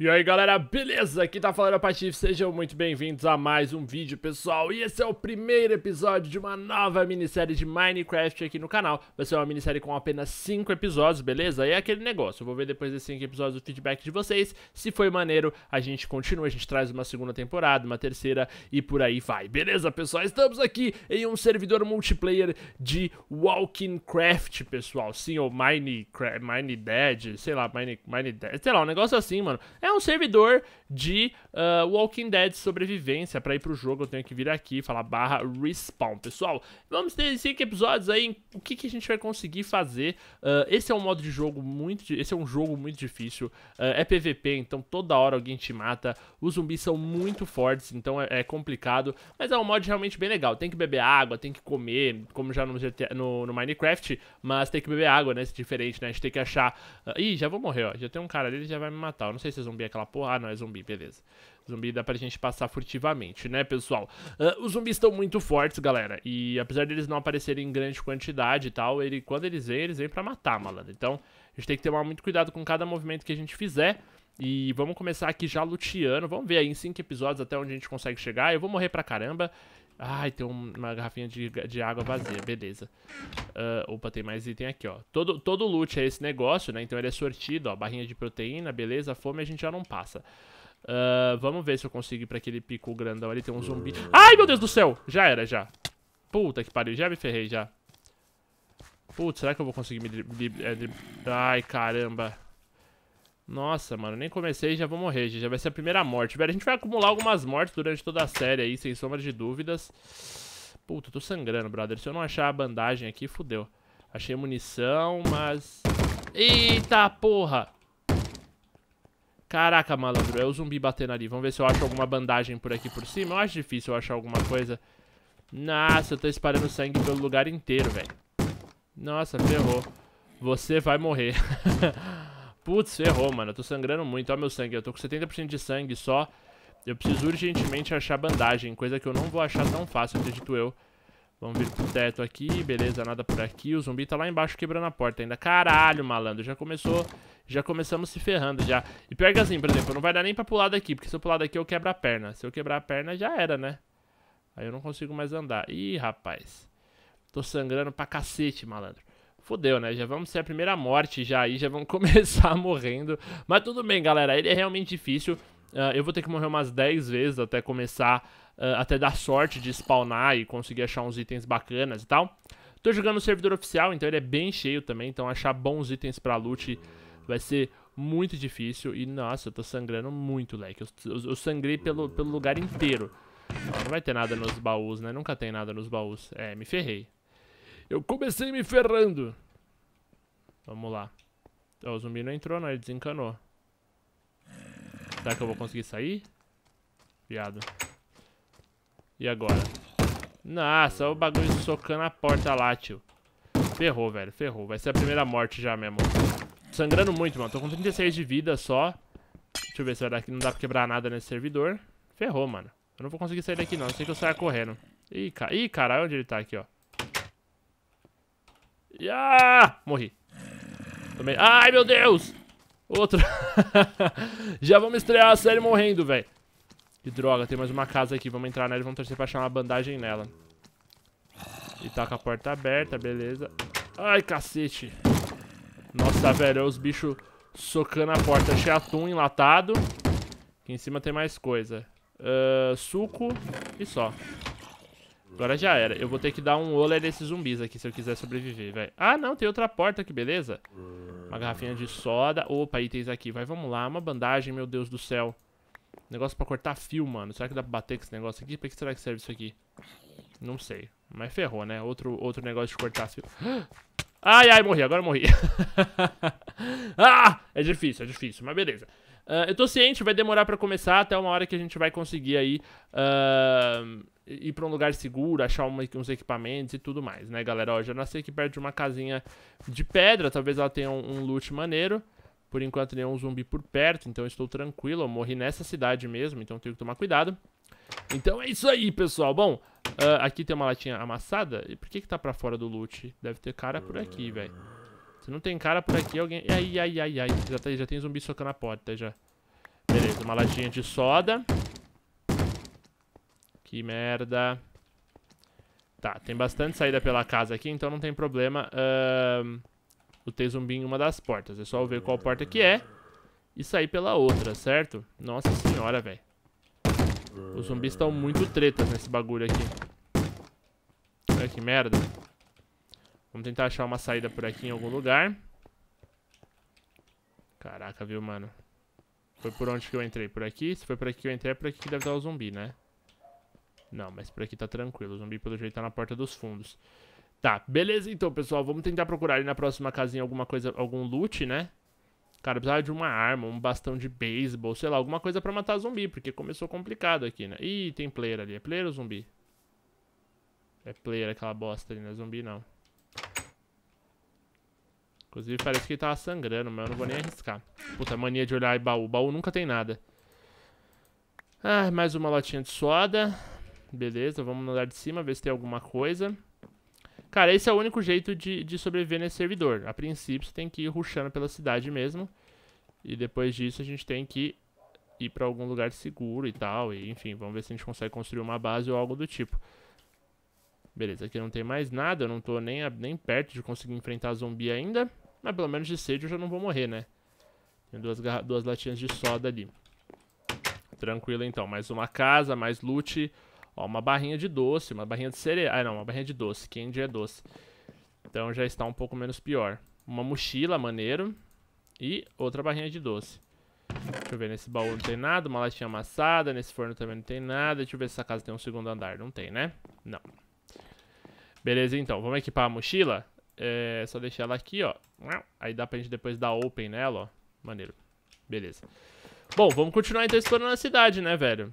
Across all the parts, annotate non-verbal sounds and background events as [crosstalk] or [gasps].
E aí galera, beleza? Aqui tá falando a é Patife, sejam muito bem-vindos a mais um vídeo pessoal E esse é o primeiro episódio de uma nova minissérie de Minecraft aqui no canal Vai ser uma minissérie com apenas 5 episódios, beleza? E é aquele negócio, eu vou ver depois desses 5 episódios o feedback de vocês Se foi maneiro, a gente continua, a gente traz uma segunda temporada, uma terceira e por aí vai Beleza pessoal, estamos aqui em um servidor multiplayer de Walking Craft pessoal Sim, ou Minecraft, Mine Dead, sei lá, Mine, Mine Dead, sei lá, um negócio assim mano é um servidor de uh, Walking Dead sobrevivência. Para ir pro jogo, eu tenho que vir aqui e falar barra respawn. Pessoal, vamos ter cinco episódios aí. O que, que a gente vai conseguir fazer? Uh, esse é um modo de jogo muito. Esse é um jogo muito difícil. Uh, é PVP, então toda hora alguém te mata. Os zumbis são muito fortes, então é, é, complicado. Mas é um modo realmente bem legal. Tem que beber água, tem que comer, como já no, GTA, no, no, Minecraft. Mas tem que beber água, né? é diferente, né? A gente tem que achar. Uh, ih, já vou morrer, ó. Já tem um cara ali, ele já vai me matar. Eu não sei se vocês vão zumbi é aquela porra? Ah, não, é zumbi, beleza. Zumbi dá pra gente passar furtivamente, né, pessoal? Uh, os zumbis estão muito fortes, galera. E apesar deles não aparecerem em grande quantidade e tal, ele, quando eles vêm, eles vêm pra matar, malandro. Então, a gente tem que ter muito cuidado com cada movimento que a gente fizer. E vamos começar aqui já luteando. Vamos ver aí em 5 episódios até onde a gente consegue chegar. Eu vou morrer pra caramba. Ai, tem uma garrafinha de, de água vazia, beleza. Uh, opa, tem mais item aqui, ó. Todo, todo loot é esse negócio, né? Então ele é sortido, ó. Barrinha de proteína, beleza. Fome a gente já não passa. Uh, vamos ver se eu consigo ir pra aquele pico grandão ali. Tem um zumbi. Ai, meu Deus do céu! Já era, já. Puta que pariu, já me ferrei, já. Putz, será que eu vou conseguir me... É, Ai, caramba. Nossa, mano, nem comecei e já vou morrer, já vai ser a primeira morte. Velho, a gente vai acumular algumas mortes durante toda a série aí, sem sombra de dúvidas. Puta, tô sangrando, brother. Se eu não achar a bandagem aqui, fudeu. Achei munição, mas... Eita porra! Caraca, malandro, é o zumbi batendo ali. Vamos ver se eu acho alguma bandagem por aqui por cima. Eu acho difícil eu achar alguma coisa. Nossa, eu tô espalhando sangue pelo lugar inteiro, velho. Nossa, ferrou. Você vai morrer. [laughs] Putz, errou, mano. Eu tô sangrando muito. Olha meu sangue. Eu tô com 70% de sangue só. Eu preciso urgentemente achar bandagem, coisa que eu não vou achar tão fácil, acredito eu. Vamos vir pro teto aqui, beleza, nada por aqui. O zumbi tá lá embaixo quebrando a porta ainda. Caralho, malandro, já começou, já começamos se ferrando já. E pega assim, por exemplo, não vai dar nem pra pular daqui, porque se eu pular daqui eu quebro a perna. Se eu quebrar a perna já era, né? Aí eu não consigo mais andar. Ih, rapaz, tô sangrando pra cacete, malandro fodeu, né? Já vamos ser a primeira morte já aí, já vamos [laughs] começar morrendo. Mas tudo bem, galera, ele é realmente difícil. Uh, eu vou ter que morrer umas 10 vezes até começar, uh, até dar sorte de spawnar e conseguir achar uns itens bacanas e tal. Tô jogando no servidor oficial, então ele é bem cheio também, então achar bons itens pra loot vai ser muito difícil. E, nossa, eu tô sangrando muito, leque. Eu, eu, eu sangrei pelo, pelo lugar inteiro. Não vai ter nada nos baús, né? Nunca tem nada nos baús. É, me ferrei. Eu comecei me ferrando. Vamos lá. Oh, o zumbi não entrou, não. Ele desencanou. Será que eu vou conseguir sair? Viado. E agora? Nossa, o bagulho socando a porta lá, tio. Ferrou, velho. Ferrou. Vai ser a primeira morte já mesmo. Sangrando muito, mano. Tô com 36 de vida só. Deixa eu ver se vai dar aqui. Não dá pra quebrar nada nesse servidor. Ferrou, mano. Eu não vou conseguir sair daqui, não. Eu sei que eu saia correndo. Ih, ca... Ih caralho. Onde ele tá aqui, ó? Ah, morri. Tomei. Ai, meu Deus! Outro. [laughs] Já vamos estrear a série morrendo, velho. Que droga, tem mais uma casa aqui. Vamos entrar nela e vamos torcer pra achar uma bandagem nela. E tá com a porta aberta, beleza. Ai, cacete. Nossa, velho, os bichos socando a porta. Achei atum enlatado. Aqui em cima tem mais coisa. Uh, suco e só. Agora já era. Eu vou ter que dar um olé nesses zumbis aqui se eu quiser sobreviver, velho. Ah, não, tem outra porta aqui, beleza? Uma garrafinha de soda. Opa, itens aqui. Vai, vamos lá. Uma bandagem, meu Deus do céu. Negócio pra cortar fio, mano. Será que dá pra bater com esse negócio aqui? Pra que será que serve isso aqui? Não sei. Mas ferrou, né? Outro, outro negócio de cortar fio. [gasps] Ai, ai, morri. Agora morri. [laughs] ah! É difícil, é difícil. Mas beleza. Uh, eu tô ciente, vai demorar pra começar até uma hora que a gente vai conseguir aí... Uh ir para um lugar seguro, achar uma, uns equipamentos e tudo mais, né, galera? Ó, já nasci aqui perto de uma casinha de pedra, talvez ela tenha um, um loot maneiro. Por enquanto nenhum zumbi por perto, então estou tranquilo, eu morri nessa cidade mesmo, então tenho que tomar cuidado. Então é isso aí, pessoal. Bom, uh, aqui tem uma latinha amassada. E por que que tá pra fora do loot? Deve ter cara por aqui, velho. Se não tem cara por aqui, alguém... Ai, ai, ai, ai. Já, tá, já tem zumbi socando a porta, já. Beleza, uma latinha de soda. Que merda. Tá, tem bastante saída pela casa aqui, então não tem problema uh, o ter zumbi em uma das portas. É só ver qual porta que é e sair pela outra, certo? Nossa senhora, velho. Os zumbis estão muito tretas nesse bagulho aqui. Olha que merda. Vamos tentar achar uma saída por aqui em algum lugar. Caraca, viu, mano? Foi por onde que eu entrei? Por aqui? Se foi por aqui que eu entrei, é por aqui que deve estar o zumbi, né? Não, mas por aqui tá tranquilo. O zumbi, pelo jeito, tá na porta dos fundos. Tá, beleza então, pessoal. Vamos tentar procurar ali na próxima casinha alguma coisa, algum loot, né? Cara, precisava de uma arma, um bastão de beisebol, sei lá, alguma coisa pra matar zumbi, porque começou complicado aqui, né? Ih, tem player ali. É player ou zumbi? É player aquela bosta ali, não é zumbi não. Inclusive parece que ele tava sangrando, mas eu não vou nem arriscar. Puta, mania de olhar e baú. Baú nunca tem nada. Ah, mais uma latinha de soda. Beleza, vamos no andar de cima, ver se tem alguma coisa. Cara, esse é o único jeito de, de sobreviver nesse servidor. A princípio, você tem que ir ruxando pela cidade mesmo. E depois disso, a gente tem que ir pra algum lugar seguro e tal. E, enfim, vamos ver se a gente consegue construir uma base ou algo do tipo. Beleza, aqui não tem mais nada. Eu não tô nem, nem perto de conseguir enfrentar zumbi ainda. Mas pelo menos de sede eu já não vou morrer, né? Tem duas, duas latinhas de soda ali. Tranquilo, então. Mais uma casa, mais loot... Ó, uma barrinha de doce, uma barrinha de cereal. Ah, não, uma barrinha de doce. Candy é doce. Então já está um pouco menos pior. Uma mochila, maneiro. E outra barrinha de doce. Deixa eu ver, nesse baú não tem nada. Uma latinha amassada. Nesse forno também não tem nada. Deixa eu ver se essa casa tem um segundo andar. Não tem, né? Não. Beleza, então. Vamos equipar a mochila? É só deixar ela aqui, ó. Aí dá pra gente depois dar open nela, ó. Maneiro. Beleza. Bom, vamos continuar então explorando a cidade, né, velho?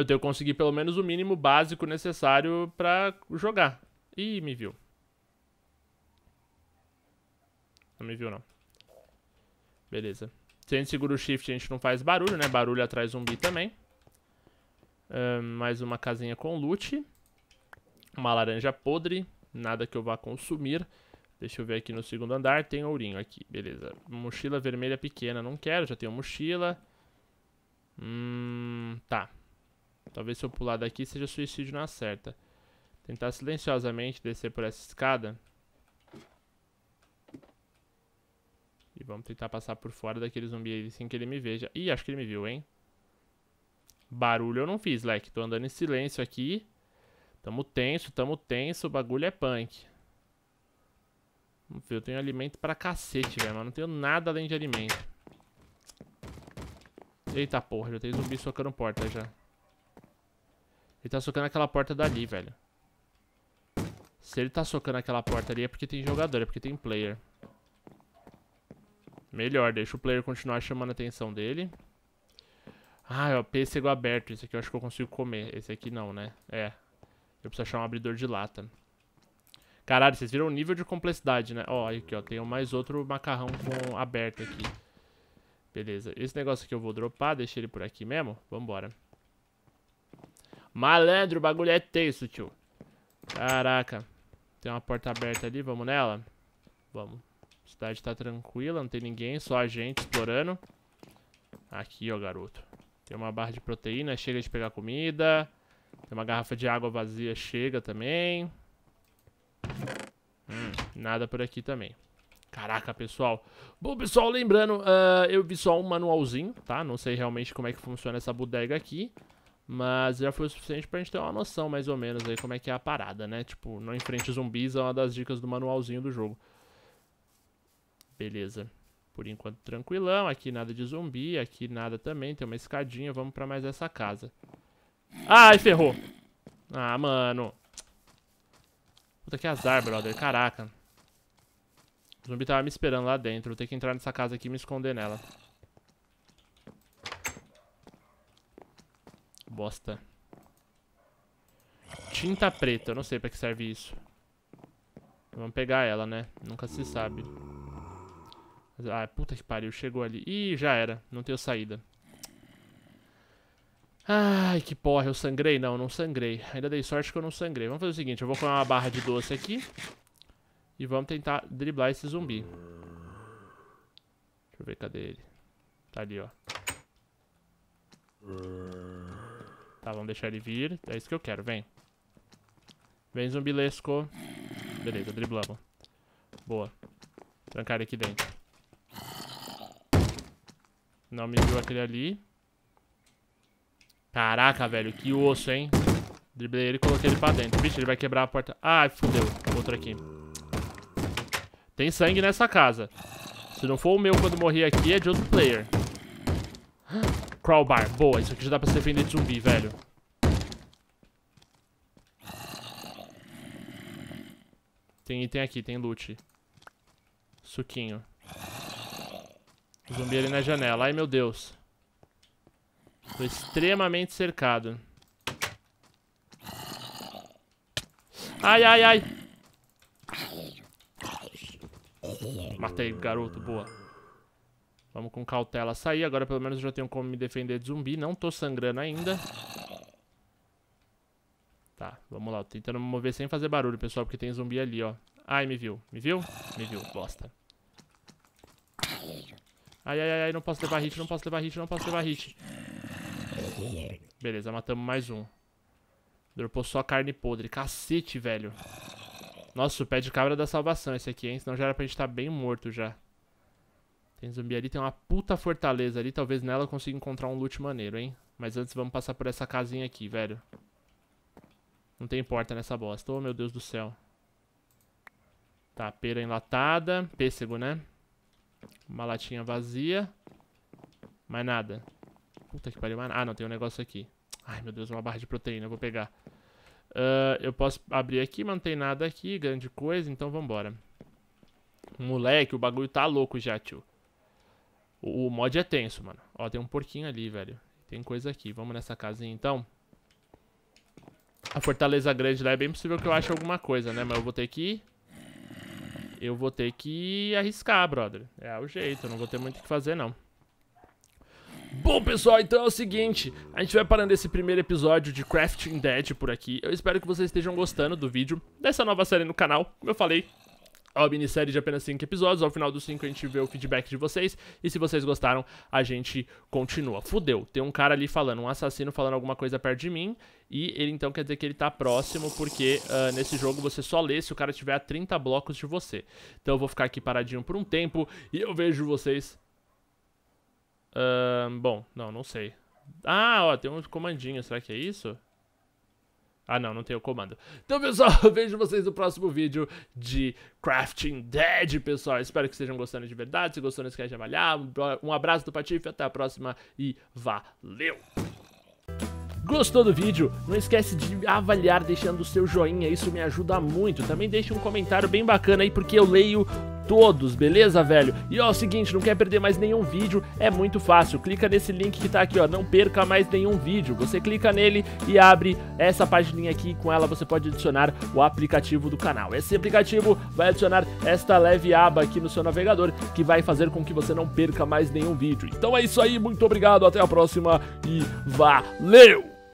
Eu tenho que conseguir pelo menos o mínimo básico necessário para jogar. Ih, me viu. Não me viu, não. Beleza. Se a gente segura o shift, a gente não faz barulho, né? Barulho atrás zumbi também. mais uma casinha com loot. Uma laranja podre. Nada que eu vá consumir. Deixa eu ver aqui no segundo andar. Tem ourinho aqui. Beleza. Mochila vermelha pequena. Não quero. Já tenho mochila. Hum... Talvez se eu pular daqui seja suicídio na certa. Tentar silenciosamente descer por essa escada. E vamos tentar passar por fora daquele zumbi aí sem que ele me veja. Ih, acho que ele me viu, hein? Barulho eu não fiz, leque. Tô andando em silêncio aqui. Tamo tenso, tamo tenso. O bagulho é punk. Vamos ver, eu tenho alimento pra cacete, velho. Mas não tenho nada além de alimento. Eita porra, já tem zumbi socando porta já. Ele tá socando aquela porta dali, velho. Se ele tá socando aquela porta ali é porque tem jogador, é porque tem player. Melhor, deixa o player continuar chamando a atenção dele. Ah, ó, é pêssego aberto. Esse aqui eu acho que eu consigo comer. Esse aqui não, né? É. Eu preciso achar um abridor de lata. Caralho, vocês viram o nível de complexidade, né? Ó, aqui, ó. Tem mais outro macarrão com aberto aqui. Beleza. Esse negócio aqui eu vou dropar. Deixei ele por aqui mesmo. Vambora. Malandro, o bagulho é tenso, tio. Caraca. Tem uma porta aberta ali, vamos nela? Vamos. A cidade tá tranquila, não tem ninguém, só a gente explorando. Aqui, ó, garoto. Tem uma barra de proteína, chega de pegar comida. Tem uma garrafa de água vazia, chega também. Hum, nada por aqui também. Caraca, pessoal. Bom, pessoal, lembrando, uh, eu vi só um manualzinho, tá? Não sei realmente como é que funciona essa bodega aqui. Mas já foi o suficiente pra gente ter uma noção, mais ou menos, aí como é que é a parada, né? Tipo, não enfrente zumbis é uma das dicas do manualzinho do jogo. Beleza. Por enquanto, tranquilão. Aqui nada de zumbi, aqui nada também. Tem uma escadinha, vamos pra mais essa casa. Ai, ferrou! Ah, mano. Puta que azar, brother. Caraca. O zumbi tava me esperando lá dentro. Vou ter que entrar nessa casa aqui e me esconder nela. Bosta. Tinta preta. Eu não sei pra que serve isso. Vamos pegar ela, né? Nunca se sabe. Ah, puta que pariu. Chegou ali. Ih, já era. Não tenho saída. Ai, que porra. Eu sangrei? Não, não sangrei. Ainda dei sorte que eu não sangrei. Vamos fazer o seguinte. Eu vou comer uma barra de doce aqui. E vamos tentar driblar esse zumbi. Deixa eu ver cadê ele. Tá ali, ó. Tá, vamos deixar ele vir. É isso que eu quero, vem. Vem, zumbilesco. Beleza, driblamos. Boa. Trancar aqui dentro. Não me viu aquele ali. Caraca, velho, que osso, hein? Driblei ele e coloquei ele pra dentro. Vixe, ele vai quebrar a porta. Ai, fudeu. Outro aqui. Tem sangue nessa casa. Se não for o meu quando morrer aqui, é de outro player. Crowbar. Boa, isso aqui já dá pra se defender de zumbi, velho. Tem item aqui, tem loot. Suquinho. Zumbi ali na janela. Ai, meu Deus. Tô extremamente cercado. Ai, ai, ai. Matei, garoto. Boa. Vamos com cautela sair. Agora pelo menos eu já tenho como me defender de zumbi. Não tô sangrando ainda. Tá, vamos lá. Tentando me mover sem fazer barulho, pessoal, porque tem zumbi ali, ó. Ai, me viu. Me viu? Me viu. Bosta. Ai, ai, ai, ai. Não posso levar hit, não posso levar hit, não posso levar hit. Beleza, matamos mais um. Dropou só carne podre. Cacete, velho. Nossa, o pé de cabra da salvação esse aqui, hein? Senão já era pra gente estar tá bem morto já. Tem zumbi ali, tem uma puta fortaleza ali. Talvez nela eu consiga encontrar um loot maneiro, hein? Mas antes vamos passar por essa casinha aqui, velho. Não tem porta nessa bosta. Oh, meu Deus do céu. Tá, pera enlatada. Pêssego, né? Uma latinha vazia. Mais nada. Puta que pariu. Mais... Ah, não, tem um negócio aqui. Ai, meu Deus, uma barra de proteína. Eu vou pegar. Uh, eu posso abrir aqui, mas não tem nada aqui. Grande coisa, então vambora. Moleque, o bagulho tá louco já, tio. O, mod é tenso, mano. Ó, tem um porquinho ali, velho. Tem coisa aqui. Vamos nessa casinha, então. A fortaleza grande lá é bem possível que eu ache alguma coisa, né? Mas eu vou ter que... Eu vou ter que arriscar, brother. É o jeito, eu não vou ter muito o que fazer, não. Bom, pessoal, então é o seguinte, a gente vai parando esse primeiro episódio de Crafting Dead por aqui. Eu espero que vocês estejam gostando do vídeo, dessa nova série no canal. Como eu falei, é uma minissérie de apenas 5 episódios. Ao final dos 5 a gente vê o feedback de vocês. E se vocês gostaram, a gente continua. Fudeu. Tem um cara ali falando, um assassino falando alguma coisa perto de mim. E ele então quer dizer que ele tá próximo, porque uh, nesse jogo você só lê se o cara tiver a 30 blocos de você. Então eu vou ficar aqui paradinho por um tempo e eu vejo vocês. Uh, bom, não, não sei. Ah, ó, tem um comandinho. Será que é isso? Ah, não, não tem o comando. Então, pessoal, [laughs] vejo vocês no próximo vídeo de Crafting Dead, pessoal. Espero que estejam gostando de verdade. Se gostou, não esquece de avaliar. Um abraço do Patife, até a próxima e valeu! Gostou do vídeo? Não esquece de avaliar deixando o seu joinha, isso me ajuda muito. Também deixe um comentário bem bacana aí, porque eu leio todos, beleza, velho? E ó, é o seguinte, não quer perder mais nenhum vídeo, é muito fácil. Clica nesse link que tá aqui, ó, não perca mais nenhum vídeo. Você clica nele e abre essa pagininha aqui, com ela você pode adicionar o aplicativo do canal. Esse aplicativo vai adicionar esta leve aba aqui no seu navegador, que vai fazer com que você não perca mais nenhum vídeo. Então é isso aí, muito obrigado, até a próxima e valeu!